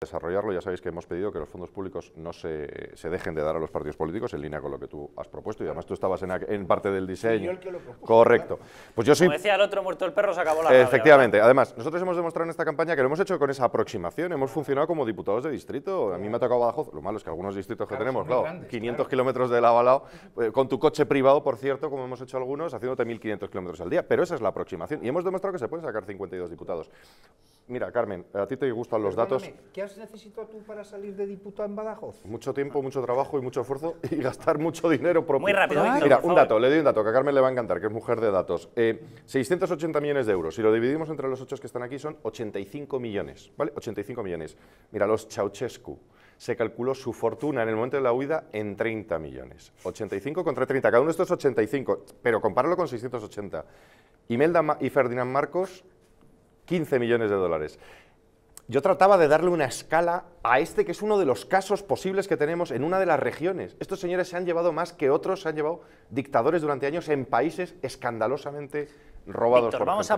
desarrollarlo. Ya sabéis que hemos pedido que los fondos públicos no se, dejen de dar a los partidos políticos, en línea con lo que tú has propuesto, y además tú estabas en, parte del diseño. yo el que lo propuso, Correcto. Pues yo soy... Como decía el otro, muerto el perro, se acabó la Efectivamente. Además, nosotros hemos demostrado en esta campaña que lo hemos hecho con esa aproximación, hemos funcionado como diputados de distrito. A mí me ha tocado Badajoz, lo malo es que algunos distritos que tenemos, claro, 500 kilómetros de lado eh, con tu coche privado, por cierto, como hemos hecho algunos, haciéndote 1.500 kilómetros al día, pero esa es la aproximación, y hemos demostrado que se pueden sacar 52 diputados. Mira, Carmen, a ti te gustan los datos. ¿Qué has necesitado tú para salir de diputado en Badajoz? Mucho tiempo, mucho trabajo y mucho esfuerzo y gastar mucho dinero propio. Muy rápido. Mira, un dato, le doy un dato que a Carmen le va a encantar, que es mujer de datos. 680 eh, millones de euros. Si lo dividimos entre los ocho que están aquí son 85 millones, ¿vale? 85 millones. Mira, los Ceausescu se calculó su fortuna en el momento de la huida en 30 millones. 85 contra 30, cada uno de estos 85, pero compáralo con 680. Imelda y Ferdinand Marcos 15 millones de dólares. Yo trataba de darle una escala a este que es uno de los casos posibles que tenemos en una de las regiones. Estos señores se han llevado más que otros, se han llevado dictadores durante años en países escandalosamente robados vamos